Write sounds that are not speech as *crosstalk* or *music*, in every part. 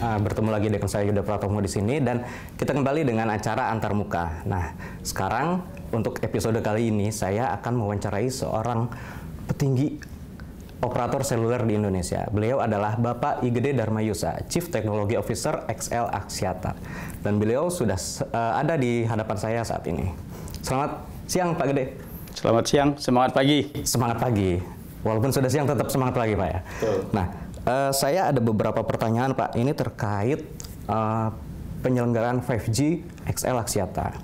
Uh, bertemu lagi dengan saya Yuda Pratomo di sini dan kita kembali dengan acara antar muka. Nah, sekarang untuk episode kali ini saya akan mewawancarai seorang petinggi operator seluler di Indonesia. Beliau adalah Bapak Igede Darmayusa, Chief Technology Officer XL Aksiata. Dan beliau sudah uh, ada di hadapan saya saat ini. Selamat siang Pak Gede. Selamat siang, semangat pagi. Semangat pagi. Walaupun sudah siang tetap semangat pagi Pak ya. Betul. Nah, Uh, saya ada beberapa pertanyaan Pak. Ini terkait uh, penyelenggaraan 5G XL Axiata.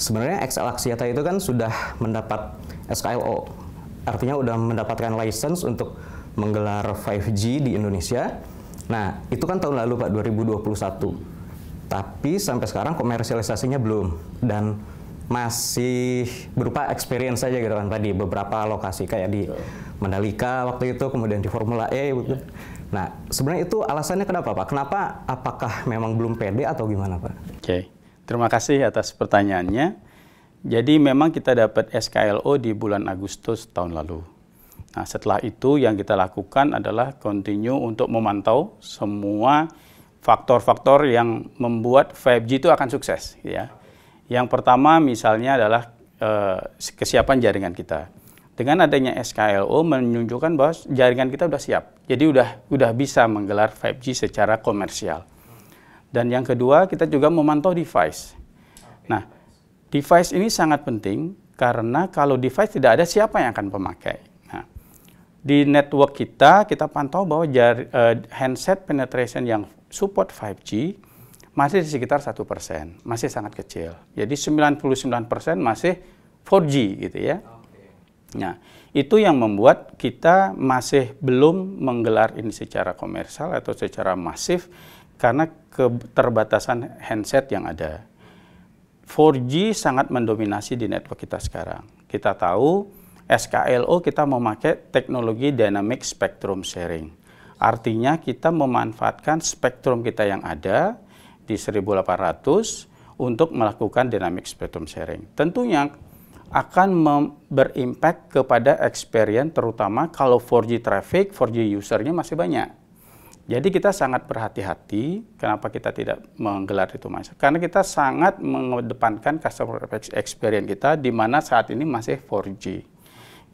Sebenarnya XL Axiata itu kan sudah mendapat SKLO, artinya sudah mendapatkan license untuk menggelar 5G di Indonesia. Nah, itu kan tahun lalu Pak 2021. Tapi sampai sekarang komersialisasinya belum dan masih berupa experience saja gitu kan tadi beberapa lokasi kayak di Mandalika waktu itu kemudian di Formula E gitu. Nah, sebenarnya itu alasannya kenapa Pak? Kenapa apakah memang belum pede atau gimana Pak? Oke, okay. terima kasih atas pertanyaannya. Jadi memang kita dapat SKLO di bulan Agustus tahun lalu. Nah, setelah itu yang kita lakukan adalah continue untuk memantau semua faktor-faktor yang membuat 5G itu akan sukses. Ya. Yang pertama misalnya adalah eh, kesiapan jaringan kita dengan adanya SKLO menunjukkan bahwa jaringan kita sudah siap. Jadi sudah sudah bisa menggelar 5G secara komersial. Dan yang kedua, kita juga memantau device. Nah, device ini sangat penting karena kalau device tidak ada siapa yang akan memakai? Nah, di network kita kita pantau bahwa jari, uh, handset penetration yang support 5G masih di sekitar 1%, masih sangat kecil. Jadi 99% masih 4G gitu ya. Nah, itu yang membuat kita masih belum menggelar ini secara komersial atau secara masif karena keterbatasan handset yang ada. 4G sangat mendominasi di network kita sekarang. Kita tahu SKLO kita memakai teknologi dynamic spectrum sharing. Artinya kita memanfaatkan spektrum kita yang ada di 1800 untuk melakukan dynamic spectrum sharing. Tentunya akan berimpact kepada experience terutama kalau 4G traffic, 4G usernya masih banyak. Jadi kita sangat berhati-hati kenapa kita tidak menggelar itu mas. Karena kita sangat mengedepankan customer experience kita di mana saat ini masih 4G.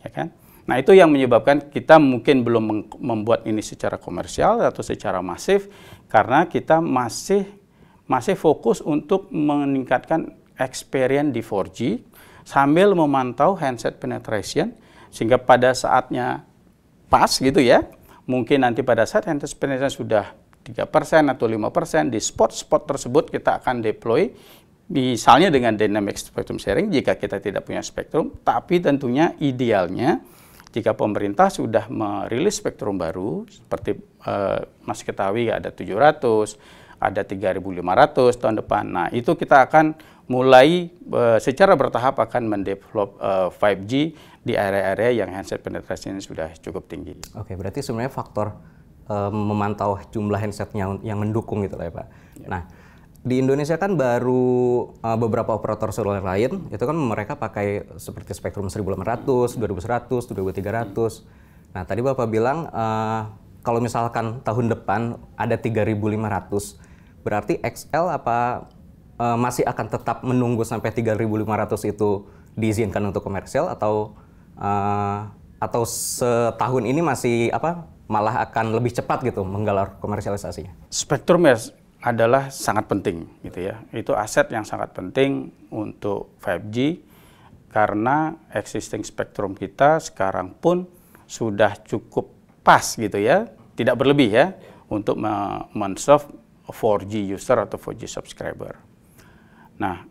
Ya kan? Nah, itu yang menyebabkan kita mungkin belum membuat ini secara komersial atau secara masif karena kita masih masih fokus untuk meningkatkan experience di 4G sambil memantau handset penetration sehingga pada saatnya pas gitu ya mungkin nanti pada saat handset penetration sudah 3% atau 5% di spot-spot tersebut kita akan deploy misalnya dengan dynamic spectrum sharing jika kita tidak punya spektrum tapi tentunya idealnya jika pemerintah sudah merilis spektrum baru seperti eh, Mas ketahui ada 700 ada 3500 tahun depan. Nah, itu kita akan mulai uh, secara bertahap akan mendevelop uh, eh, 5G di area-area yang handset penetrasinya sudah cukup tinggi. Oke, okay, berarti sebenarnya faktor uh, memantau jumlah handset yang mendukung gitu lah ya Pak. Yeah. Nah, di Indonesia kan baru uh, beberapa operator seluler lain itu kan mereka pakai seperti spektrum 1800, 2100, 2300. Nah, tadi Bapak bilang uh, kalau misalkan tahun depan ada 3500, berarti XL apa uh, masih akan tetap menunggu sampai 3.500 itu diizinkan untuk komersial atau uh, atau setahun ini masih apa malah akan lebih cepat gitu menggelar komersialisasinya? Spektrum ya adalah sangat penting gitu ya. Itu aset yang sangat penting untuk 5G karena existing spektrum kita sekarang pun sudah cukup pas gitu ya, tidak berlebih ya untuk men-serve 4G user atau 4G subscriber. Nah,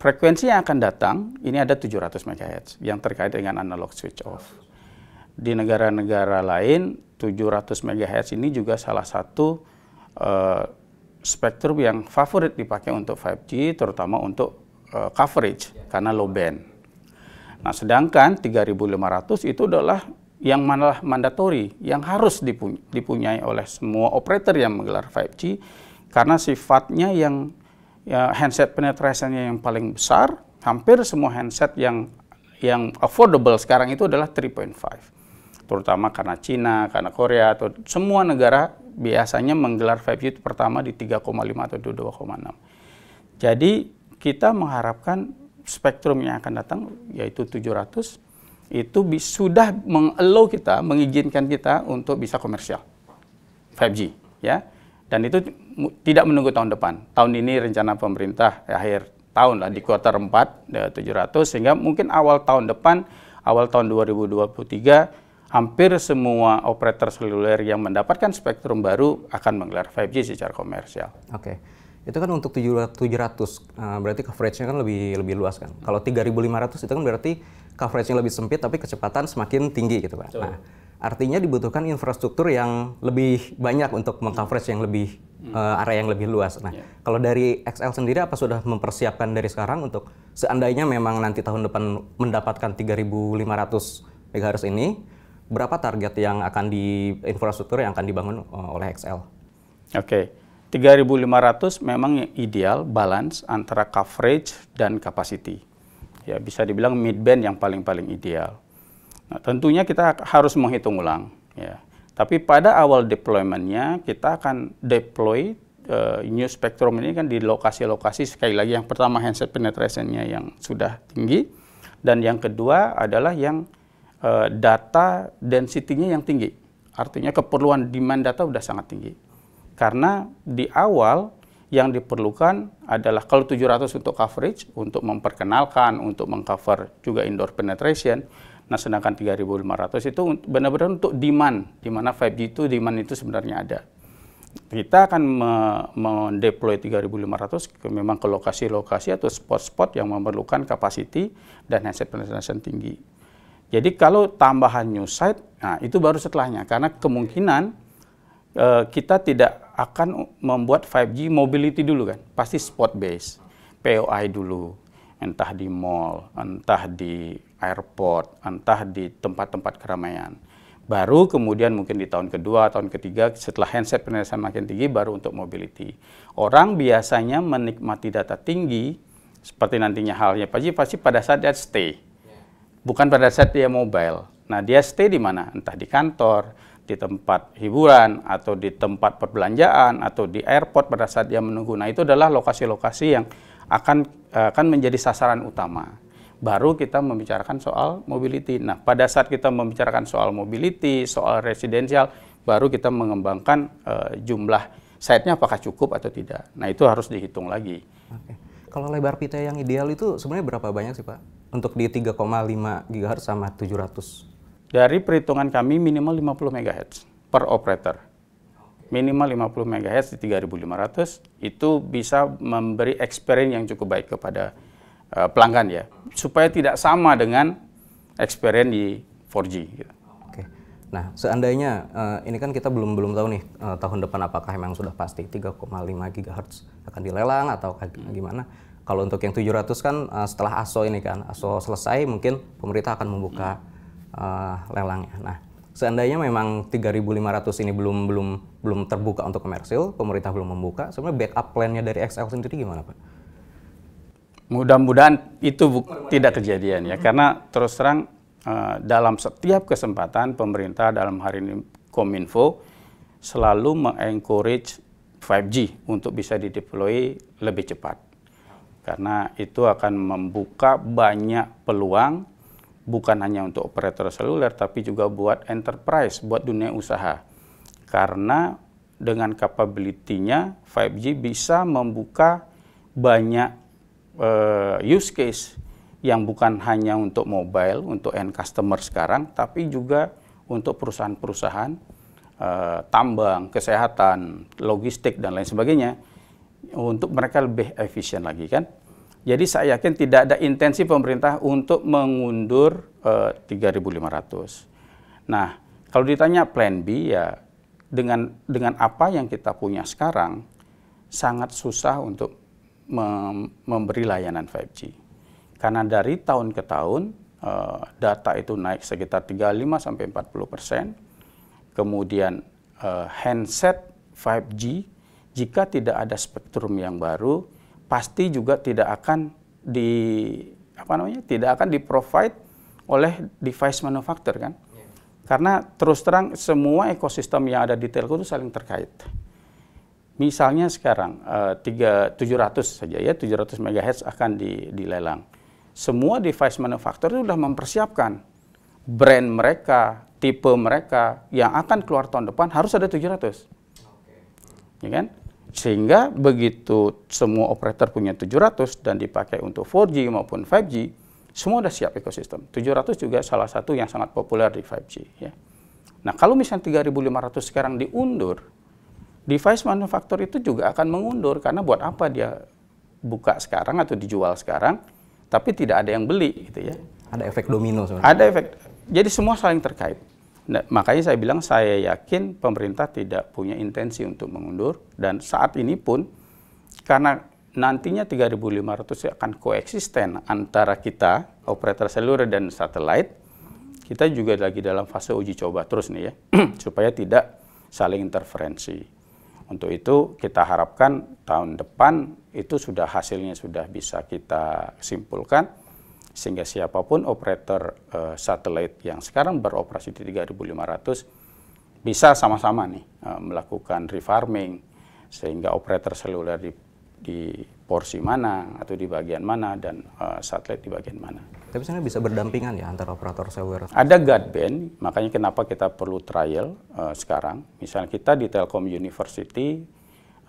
frekuensi yang akan datang ini ada 700 MHz yang terkait dengan analog switch off. Di negara-negara lain 700 MHz ini juga salah satu uh, spektrum yang favorit dipakai untuk 5G terutama untuk uh, coverage karena low band. Nah, sedangkan 3500 itu adalah yang malah mandatori, yang harus dipunyai oleh semua operator yang menggelar 5G karena sifatnya yang ya, handset penetrasinya yang paling besar, hampir semua handset yang yang affordable sekarang itu adalah 3.5. Terutama karena Cina, karena Korea, atau semua negara biasanya menggelar 5G pertama di 3,5 atau 2,6. Jadi kita mengharapkan spektrum yang akan datang yaitu 700 itu sudah mengellow kita, mengizinkan kita untuk bisa komersial 5G ya. Dan itu tidak menunggu tahun depan. Tahun ini rencana pemerintah akhir tahun lah di kuartal 4 ya, 700 sehingga mungkin awal tahun depan awal tahun 2023 hampir semua operator seluler yang mendapatkan spektrum baru akan menggelar 5G secara komersial. Oke. Okay. Itu kan untuk 700 eh, berarti coveragenya kan lebih lebih luas kan. Kalau 3500 itu kan berarti coveragenya lebih sempit tapi kecepatan semakin tinggi gitu Pak. Nah, Artinya dibutuhkan infrastruktur yang lebih banyak untuk mengcoverage yang lebih uh, area yang lebih luas. Nah, yeah. kalau dari XL sendiri apa sudah mempersiapkan dari sekarang untuk seandainya memang nanti tahun depan mendapatkan 3.500 MHz ini, berapa target yang akan di infrastruktur yang akan dibangun eh, oleh XL? Oke. Okay. 3.500 memang ideal balance antara coverage dan capacity. Ya, bisa dibilang mid band yang paling-paling ideal. Nah, tentunya kita harus menghitung ulang. Ya. Tapi pada awal deploymentnya kita akan deploy uh, new spectrum ini kan di lokasi-lokasi sekali lagi yang pertama handset penetrationnya yang sudah tinggi dan yang kedua adalah yang uh, data density-nya yang tinggi. Artinya keperluan demand data sudah sangat tinggi. Karena di awal yang diperlukan adalah kalau 700 untuk coverage, untuk memperkenalkan, untuk mengcover juga indoor penetration, Nah, sedangkan 3500 itu benar-benar untuk demand, di mana 5G itu demand itu sebenarnya ada. Kita akan mendeploy 3500 ke, memang ke lokasi-lokasi atau spot-spot yang memerlukan kapasiti dan handset penetration tinggi. Jadi kalau tambahan new site, nah itu baru setelahnya karena kemungkinan eh, kita tidak akan membuat 5G mobility dulu kan, pasti spot based, POI dulu, entah di mall, entah di airport, entah di tempat-tempat keramaian. Baru kemudian mungkin di tahun kedua, tahun ketiga setelah handset penelitian makin tinggi baru untuk mobility. Orang biasanya menikmati data tinggi seperti nantinya halnya pasti pasti pada saat dia stay. Bukan pada saat dia mobile. Nah, dia stay di mana? Entah di kantor, di tempat hiburan atau di tempat perbelanjaan atau di airport pada saat dia menunggu. Nah, itu adalah lokasi-lokasi yang akan eh, akan menjadi sasaran utama baru kita membicarakan soal mobility. Nah, pada saat kita membicarakan soal mobility, soal residensial, baru kita mengembangkan uh, jumlah site-nya apakah cukup atau tidak. Nah, itu harus dihitung lagi. Oke. Kalau lebar pita yang ideal itu sebenarnya berapa banyak sih, Pak? Untuk di 3,5 GHz sama 700? Dari perhitungan kami minimal 50 MHz per operator. Minimal 50 MHz di 3500 itu bisa memberi experience yang cukup baik kepada Eh, pelanggan ya, supaya tidak sama dengan experience di 4G. Gitu. Oke. Nah, seandainya uh, ini kan kita belum belum tahu nih uh, tahun depan apakah memang sudah pasti 3,5 GHz akan dilelang atau hmm. gimana. Kalau untuk yang 700 kan uh, setelah ASO ini kan, ASO selesai mungkin pemerintah akan membuka hmm. uh, lelangnya. Nah, seandainya memang 3.500 ini belum belum belum terbuka untuk komersil, pemerintah belum membuka, sebenarnya backup plan-nya dari XL sendiri gimana, Pak? Mudah-mudahan itu buk- tidak kejadian ya, karena terus terang uh, dalam setiap kesempatan pemerintah dalam hari ini Kominfo selalu mengencourage 5G untuk bisa dideploy lebih cepat. Karena itu akan membuka banyak peluang bukan hanya untuk operator seluler tapi juga buat enterprise, buat dunia usaha. Karena dengan capability-nya 5G bisa membuka banyak uh, use case yang bukan hanya untuk mobile, untuk end customer sekarang, tapi juga untuk perusahaan-perusahaan uh, tambang, kesehatan, logistik dan lain sebagainya untuk mereka lebih efisien lagi kan. Jadi saya yakin tidak ada intensi pemerintah untuk mengundur uh, eh, 3.500. Nah, kalau ditanya plan B ya dengan dengan apa yang kita punya sekarang sangat susah untuk mem memberi layanan 5G. Karena dari tahun ke tahun uh, data itu naik sekitar 35 sampai 40 persen. Kemudian uh, handset 5G jika tidak ada spektrum yang baru pasti juga tidak akan di apa namanya tidak akan di provide oleh device manufacturer kan. Iya. Karena terus terang semua ekosistem yang ada di telco itu saling terkait. Misalnya sekarang uh, 3, 700 saja ya, 700 MHz akan di, dilelang. Semua device manufacturer sudah mempersiapkan brand mereka, tipe mereka yang akan keluar tahun depan harus ada 700. Ya kan? Sehingga begitu semua operator punya 700 dan dipakai untuk 4G maupun 5G, semua sudah siap ekosistem. 700 juga salah satu yang sangat populer di 5G ya. Nah, kalau misalnya 3500 sekarang diundur, device manufaktur itu juga akan mengundur karena buat apa dia buka sekarang atau dijual sekarang tapi tidak ada yang beli gitu ya. Ada efek domino sebenarnya. Ada efek. Jadi semua saling terkait. Nah, makanya saya bilang saya yakin pemerintah tidak punya intensi untuk mengundur dan saat ini pun karena nantinya 3.500 akan koeksisten antara kita operator seluler dan satelit. Kita juga lagi dalam fase uji coba terus nih ya *clears throat* supaya tidak saling interferensi. Untuk itu kita harapkan tahun depan itu sudah hasilnya sudah bisa kita simpulkan sehingga siapapun operator uh, satelit yang sekarang beroperasi di 3500 bisa sama-sama nih uh, melakukan refarming sehingga operator seluler di di porsi mana atau di bagian mana dan uh, satelit di bagian mana. Tapi sebenarnya bisa berdampingan ya antara operator sewer. Ada guard band makanya kenapa kita perlu trial uh, sekarang. Misalnya kita di Telkom University,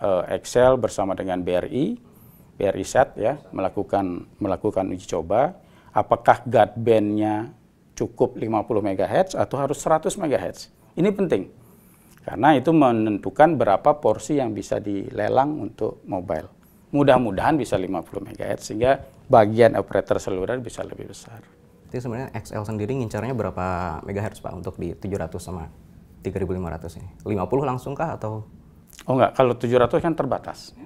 uh, Excel bersama dengan BRI, BRI Set ya melakukan melakukan uji coba. Apakah guard bandnya cukup 50 MHz atau harus 100 MHz? Ini penting karena itu menentukan berapa porsi yang bisa dilelang untuk mobile mudah-mudahan bisa 50 MHz sehingga bagian operator seluler bisa lebih besar. Jadi sebenarnya XL sendiri ngincarnya berapa MHz Pak untuk di 700 sama 3500 ini? 50 langsung kah atau? Oh enggak, kalau 700 kan terbatas.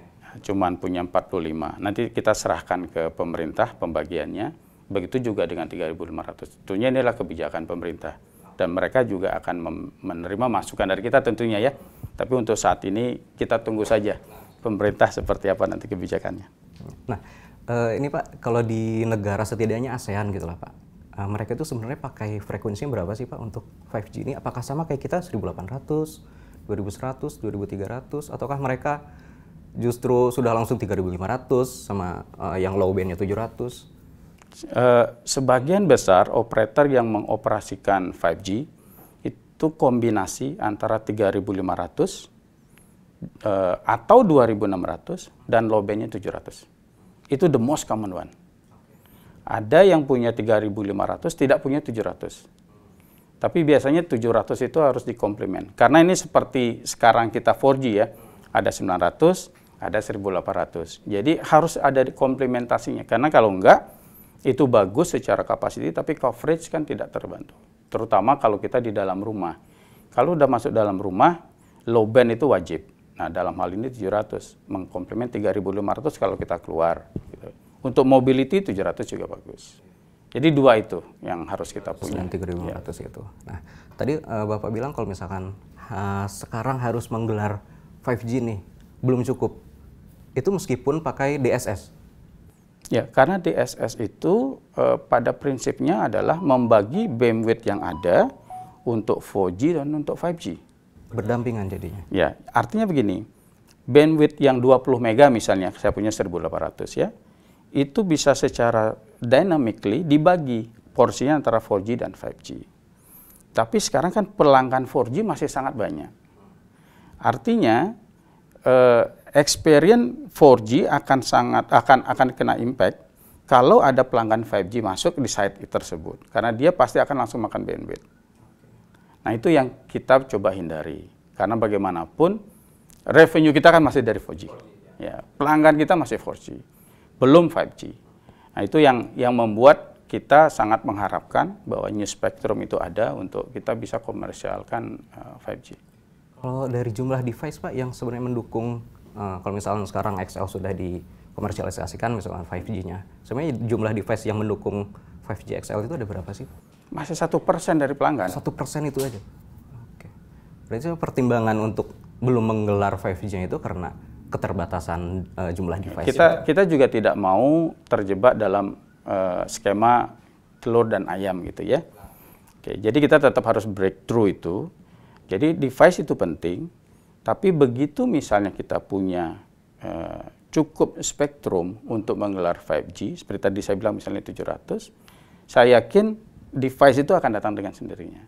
Cuman punya 45. Nanti kita serahkan ke pemerintah pembagiannya. Begitu juga dengan 3500. Tentunya inilah kebijakan pemerintah. Dan mereka juga akan menerima masukan dari kita tentunya ya. Tapi untuk saat ini kita tunggu saja pemerintah seperti apa nanti kebijakannya. Nah, eh, ini Pak, kalau di negara setidaknya ASEAN gitu lah Pak, eh, mereka itu sebenarnya pakai frekuensinya berapa sih Pak untuk 5G ini? Apakah sama kayak kita 1800, 2100, 2300, ataukah mereka justru sudah langsung 3500 sama eh, yang low bandnya 700? sebagian besar operator yang mengoperasikan 5G itu kombinasi antara 3500 uh, atau 2.600 dan low bandnya 700. Itu the most common one. Ada yang punya 3.500 tidak punya 700. Tapi biasanya 700 itu harus dikomplement. Karena ini seperti sekarang kita 4G ya. Ada 900, ada 1800. Jadi harus ada komplementasinya. Karena kalau enggak, itu bagus secara kapasiti, tapi coverage kan tidak terbantu. Terutama kalau kita di dalam rumah. Kalau udah masuk dalam rumah, low band itu wajib Nah, dalam hal ini 700 mengkomplement 3.500 kalau kita keluar. Gitu. Untuk mobility 700 juga bagus. Jadi dua itu yang harus kita punya. 3.500 ya. itu. Nah, tadi uh, Bapak bilang kalau misalkan uh, sekarang harus menggelar 5G nih, belum cukup. Itu meskipun pakai DSS. Ya, karena DSS itu uh, pada prinsipnya adalah membagi bandwidth yang ada untuk 4G dan untuk 5G. Berdampingan jadinya. Ya, artinya begini. Bandwidth yang 20 mega misalnya, saya punya 1800 ya. Itu bisa secara dynamically dibagi porsinya antara 4G dan 5G. Tapi sekarang kan pelanggan 4G masih sangat banyak. Artinya eh, experience 4G akan sangat akan akan kena impact kalau ada pelanggan 5G masuk di site tersebut karena dia pasti akan langsung makan bandwidth. Nah itu yang kita coba hindari karena bagaimanapun revenue kita kan masih dari 4G. 4G ya. ya, pelanggan kita masih 4G, belum 5G. Nah itu yang yang membuat kita sangat mengharapkan bahwa new spectrum itu ada untuk kita bisa komersialkan uh, eh, 5G. Kalau dari jumlah device pak yang sebenarnya mendukung uh, kalau misalnya sekarang XL sudah dikomersialisasikan misalnya 5G-nya, sebenarnya jumlah device yang mendukung 5G XL itu ada berapa sih? Masih satu persen dari pelanggan. Satu persen itu aja. Oke. Berarti pertimbangan untuk belum menggelar 5 g itu karena keterbatasan uh, jumlah device. Kita juga. kita juga tidak mau terjebak dalam uh, skema telur dan ayam gitu ya. Oke, jadi kita tetap harus breakthrough itu. Jadi device itu penting, tapi begitu misalnya kita punya uh, cukup spektrum untuk menggelar 5G, seperti tadi saya bilang misalnya 700, saya yakin device itu akan datang dengan sendirinya.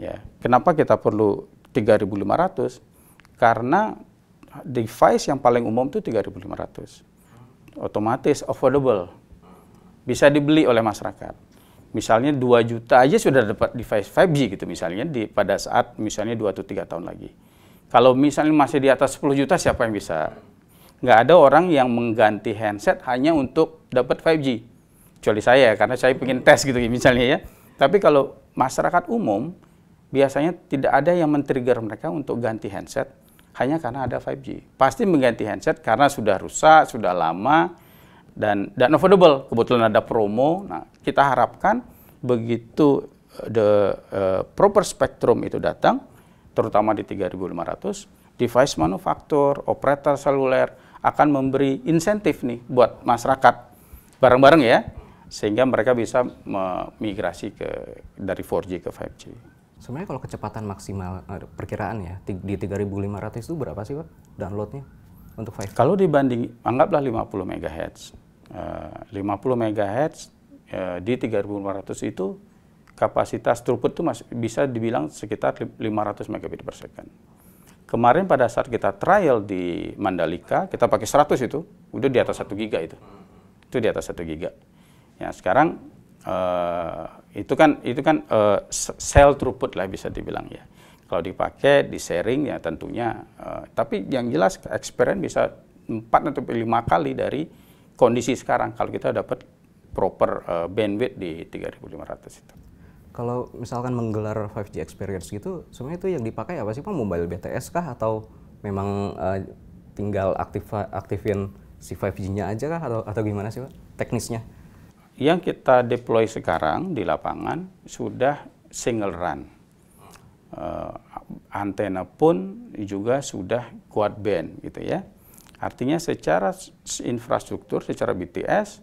Ya, kenapa kita perlu 3.500? Karena device yang paling umum itu 3.500. Otomatis affordable. Bisa dibeli oleh masyarakat. Misalnya 2 juta aja sudah dapat device 5G gitu misalnya di pada saat misalnya 2 atau 3 tahun lagi. Kalau misalnya masih di atas 10 juta siapa yang bisa? Nggak ada orang yang mengganti handset hanya untuk dapat 5G kecuali saya ya, karena saya ingin tes gitu ya, misalnya ya. Tapi kalau masyarakat umum biasanya tidak ada yang men-trigger mereka untuk ganti handset hanya karena ada 5G. Pasti mengganti handset karena sudah rusak, sudah lama dan dan affordable. Kebetulan ada promo. Nah, kita harapkan begitu eh, the uh, proper spectrum itu datang terutama di 3500 device manufaktur, operator seluler akan memberi insentif nih buat masyarakat bareng-bareng ya sehingga mereka bisa migrasi ke dari 4G ke 5G. Sebenarnya kalau kecepatan maksimal eh, perkiraan ya di 3500 itu berapa sih Pak downloadnya untuk 5G? Kalau dibanding anggaplah 50 MHz. 50 MHz di 3500 itu kapasitas throughput itu masih bisa dibilang sekitar 500 megabit per second. Kemarin pada saat kita trial di Mandalika, kita pakai 100 itu, udah di atas 1 giga itu. Itu di atas 1 giga. Ya, sekarang uh, itu kan itu kan uh, sel throughput lah bisa dibilang ya. Kalau dipakai di sharing ya tentunya uh, tapi yang jelas experience bisa empat atau lima kali dari kondisi sekarang kalau kita dapat proper uh, bandwidth di 3500 itu kalau misalkan menggelar 5G experience gitu, sebenarnya itu yang dipakai apa sih Pak? Mobile BTS kah atau memang uh, tinggal aktif aktifin si 5G-nya aja kah atau atau gimana sih Pak teknisnya? yang kita deploy sekarang di lapangan sudah single run. Uh, antena pun juga sudah quad band gitu ya. Artinya secara infrastruktur, secara BTS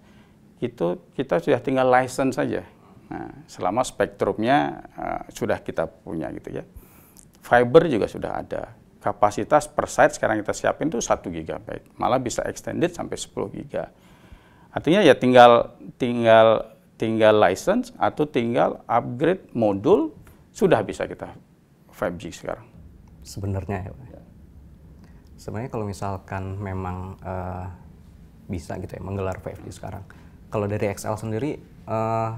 itu kita sudah tinggal license saja. Nah, selama spektrumnya uh, sudah kita punya gitu ya. Fiber juga sudah ada. Kapasitas per site sekarang kita siapin tuh 1 GB. Malah bisa extended sampai 10 GB Artinya ya tinggal tinggal tinggal license atau tinggal upgrade modul sudah bisa kita 5G sekarang. Sebenarnya ya, ya. Sebenarnya kalau misalkan memang uh, bisa gitu ya menggelar 5G sekarang. Kalau dari XL sendiri uh,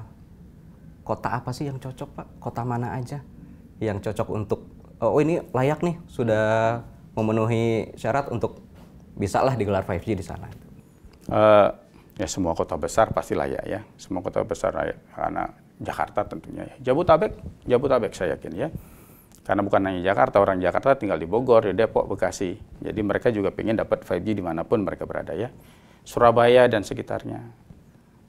kota apa sih yang cocok Pak? Kota mana aja yang cocok untuk oh, oh ini layak nih sudah memenuhi syarat untuk bisa lah digelar 5G di sana? Uh, ya semua kota besar pasti layak ya semua kota besar layak karena Jakarta tentunya ya Jabutabek saya yakin ya karena bukan hanya Jakarta orang Jakarta tinggal di Bogor di Depok Bekasi jadi mereka juga pengen dapat 5G dimanapun mereka berada ya Surabaya dan sekitarnya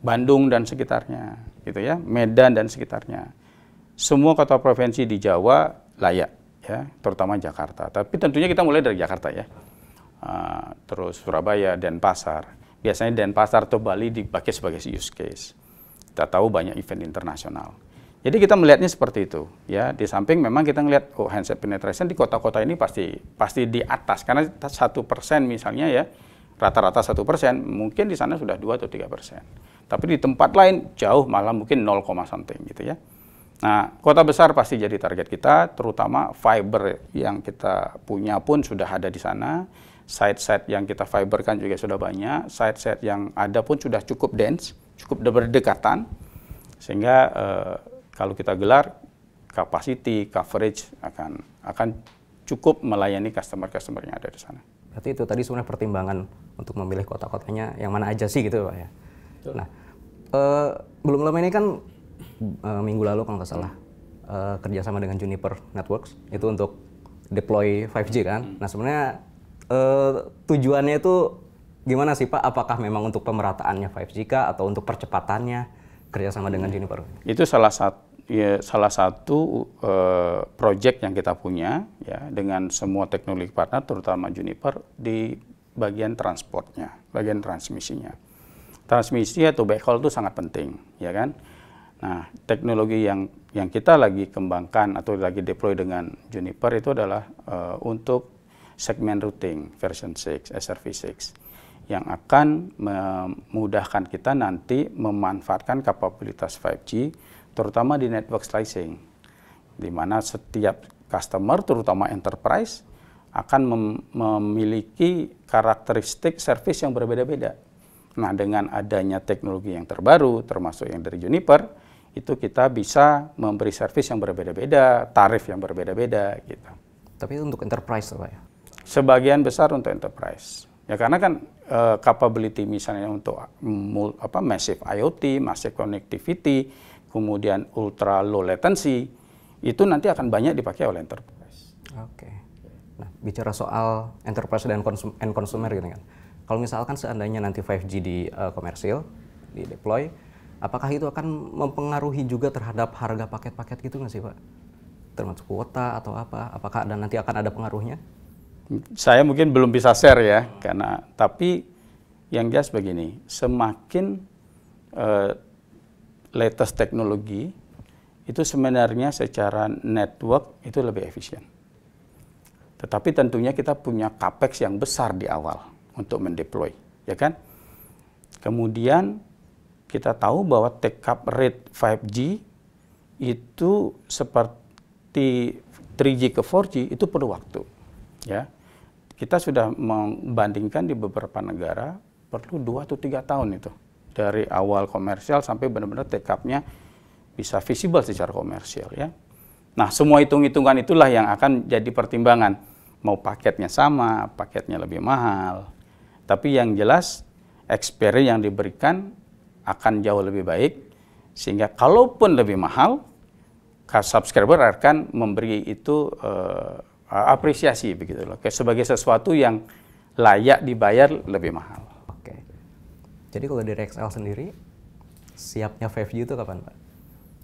Bandung dan sekitarnya gitu ya Medan dan sekitarnya semua kota provinsi di Jawa layak ya terutama Jakarta tapi tentunya kita mulai dari Jakarta ya uh, terus Surabaya dan Pasar biasanya Denpasar atau Bali dipakai sebagai use case. Kita tahu banyak event internasional. Jadi kita melihatnya seperti itu, ya. Di samping memang kita melihat oh handset penetration di kota-kota ini pasti pasti di atas karena satu persen misalnya ya rata-rata satu persen mungkin di sana sudah dua atau tiga persen. Tapi di tempat lain jauh malah mungkin 0, something gitu ya. Nah, kota besar pasti jadi target kita, terutama fiber yang kita punya pun sudah ada di sana site-site yang kita fiberkan juga sudah banyak, site-site yang ada pun sudah cukup dense, cukup berdekatan, sehingga eh, kalau kita gelar capacity, coverage akan akan cukup melayani customer-customer yang ada di sana. Berarti itu tadi sebenarnya pertimbangan untuk memilih kota-kotanya yang mana aja sih gitu Pak ya. Betul. Nah, eh, belum lama ini kan eh, minggu lalu kalau nggak salah eh, kerjasama dengan Juniper Networks itu untuk deploy 5G kan. Hmm. Nah sebenarnya uh, tujuannya itu gimana sih Pak? Apakah memang untuk pemerataannya 5G kah atau untuk percepatannya kerjasama dengan hmm. Juniper? Itu salah satu ya, salah satu uh, eh, proyek yang kita punya ya dengan semua teknologi partner terutama Juniper di bagian transportnya, bagian transmisinya. Transmisi atau backhaul itu sangat penting, ya kan? Nah, teknologi yang yang kita lagi kembangkan atau lagi deploy dengan Juniper itu adalah uh, untuk segmen routing version 6, SRv6 yang akan memudahkan kita nanti memanfaatkan kapabilitas 5G terutama di network slicing di mana setiap customer terutama enterprise akan mem memiliki karakteristik service yang berbeda-beda. Nah, dengan adanya teknologi yang terbaru termasuk yang dari Juniper itu kita bisa memberi service yang berbeda-beda, tarif yang berbeda-beda gitu. Tapi itu untuk enterprise Pak ya? sebagian besar untuk enterprise. Ya karena kan uh, capability misalnya untuk mm, mul, apa massive IoT, massive connectivity, kemudian ultra low latency itu nanti akan banyak dipakai oleh enterprise. Oke. Nah, bicara soal enterprise dan konsum and consumer gitu kan. Kalau misalkan seandainya nanti 5G di uh, komersil, di deploy, apakah itu akan mempengaruhi juga terhadap harga paket-paket gitu nggak sih Pak? Termasuk kuota atau apa? Apakah ada nanti akan ada pengaruhnya? Saya mungkin belum bisa share ya, karena tapi yang jelas begini, semakin uh, latest teknologi itu sebenarnya secara network itu lebih efisien. Tetapi tentunya kita punya capex yang besar di awal untuk mendeploy, ya kan? Kemudian kita tahu bahwa take up rate 5G itu seperti 3G ke 4G itu perlu waktu, ya. Kita sudah membandingkan di beberapa negara perlu dua atau tiga tahun itu. Dari awal komersial sampai benar-benar take bisa visible secara komersial ya. Nah, semua hitung-hitungan itulah yang akan jadi pertimbangan. Mau paketnya sama, paketnya lebih mahal. Tapi yang jelas, experience yang diberikan akan jauh lebih baik. Sehingga kalaupun lebih mahal, subscriber akan memberi itu eh, apresiasi begitu loh sebagai sesuatu yang layak dibayar lebih mahal. Oke. Jadi kalau dari XL sendiri siapnya 5G itu kapan Pak?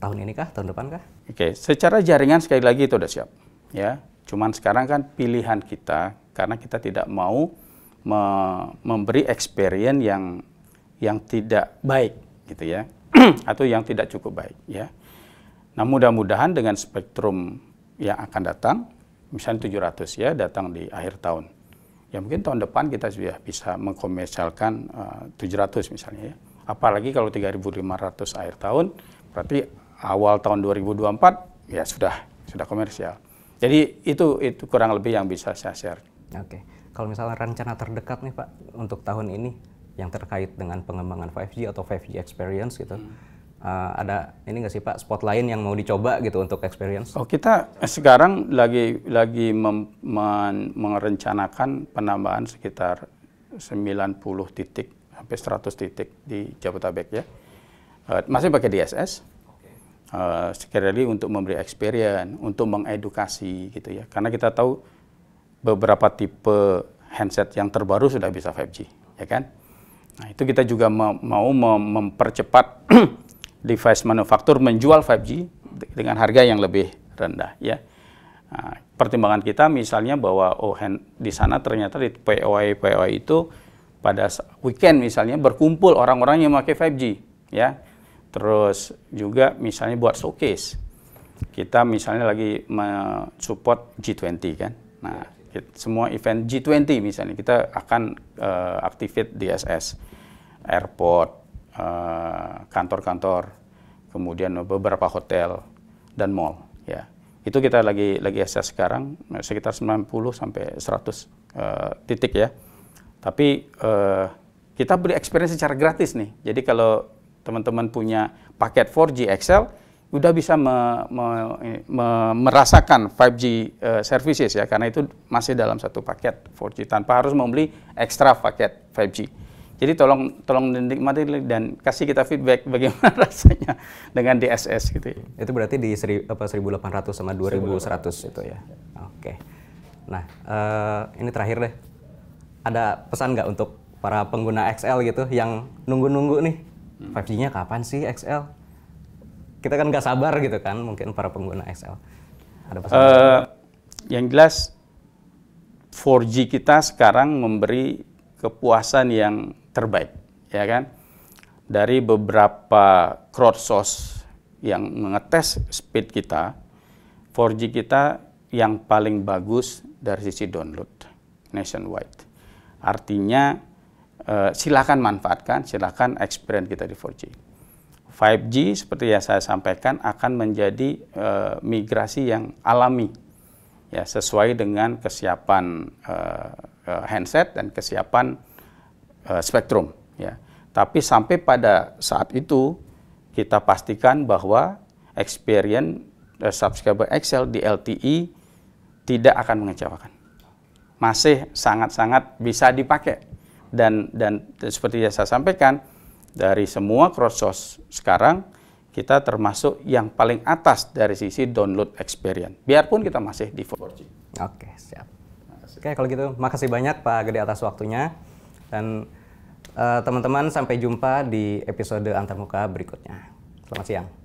Tahun ini kah? Tahun depan kah? Oke, secara jaringan sekali lagi itu udah siap. Ya. Cuman sekarang kan pilihan kita karena kita tidak mau me memberi experience yang yang tidak baik gitu ya *clears throat* atau yang tidak cukup baik ya. Nah, mudah-mudahan dengan spektrum yang akan datang misalnya 700 ya datang di akhir tahun. Ya mungkin tahun depan kita sudah bisa mengkomersialkan eh, uh, 700 misalnya ya. Apalagi kalau 3.500 akhir tahun, berarti awal tahun 2024 ya sudah sudah komersial. Jadi itu itu kurang lebih yang bisa saya share. Oke. Kalau misalnya rencana terdekat nih Pak untuk tahun ini yang terkait dengan pengembangan 5G atau 5G experience gitu. Hmm uh, ada ini nggak sih Pak spot lain yang mau dicoba gitu untuk experience? Oh kita sekarang lagi lagi merencanakan penambahan sekitar 90 titik sampai 100 titik di Jabodetabek ya. Uh, masih pakai DSS. Uh, eh, sekali lagi untuk memberi experience, untuk mengedukasi gitu ya. Karena kita tahu beberapa tipe handset yang terbaru sudah bisa 5G, ya kan? Nah, itu kita juga mau mempercepat *clears throat* device manufaktur menjual 5G dengan harga yang lebih rendah ya. Nah, pertimbangan kita misalnya bahwa oh di sana ternyata di POI POI itu pada weekend misalnya berkumpul orang-orang yang memakai 5G ya. Terus juga misalnya buat showcase. Kita misalnya lagi support G20 kan. Nah, semua event G20 misalnya kita akan uh, activate DSS airport Eh, kantor-kantor, kemudian beberapa hotel dan mall. Ya, itu kita lagi lagi assess sekarang eh, sekitar 90 sampai 100 uh, eh, titik ya. Tapi uh, kita beli experience secara gratis nih. Jadi kalau teman-teman punya paket 4G XL, udah bisa me, me, me, merasakan 5G uh, services ya, karena itu masih dalam satu paket 4G tanpa harus membeli ekstra paket 5G. Jadi tolong tolong dinikmati dan kasih kita feedback *laughs* bagaimana rasanya dengan DSS gitu. Ya. Itu berarti di seri, apa, 1800 sama 2100 1100. itu ya. Oke. Okay. Nah, uh, ini terakhir deh. Ada pesan nggak untuk para pengguna XL gitu yang nunggu-nunggu nih 5G-nya hmm. kapan sih XL? Kita kan nggak sabar gitu kan mungkin para pengguna XL. Ada pesan? Uh, yang jelas 4G kita sekarang memberi kepuasan yang terbaik, ya kan? Dari beberapa source yang mengetes speed kita, 4G kita yang paling bagus dari sisi download nationwide. Artinya eh, silakan manfaatkan, silakan experience kita di 4G. 5G seperti yang saya sampaikan akan menjadi eh, migrasi yang alami ya sesuai dengan kesiapan eh, uh, handset dan kesiapan uh, spektrum. Ya. Tapi sampai pada saat itu kita pastikan bahwa experience uh, subscriber Excel di LTE tidak akan mengecewakan. Masih sangat-sangat bisa dipakai dan dan seperti yang saya sampaikan dari semua cross source sekarang kita termasuk yang paling atas dari sisi download experience. Biarpun kita masih di 4G. Oke, siap. Oke, kalau gitu makasih banyak Pak Gede atas waktunya. Dan eh, teman-teman uh, sampai jumpa di episode antamuka berikutnya. Selamat siang.